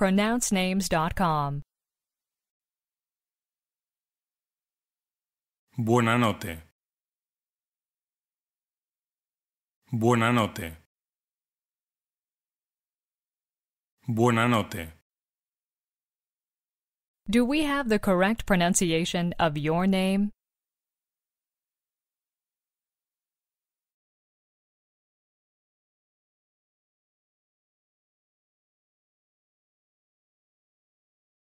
pronouncenames.com. Buonanotte. Buonanotte. Buonanotte. Do we have the correct pronunciation of your name?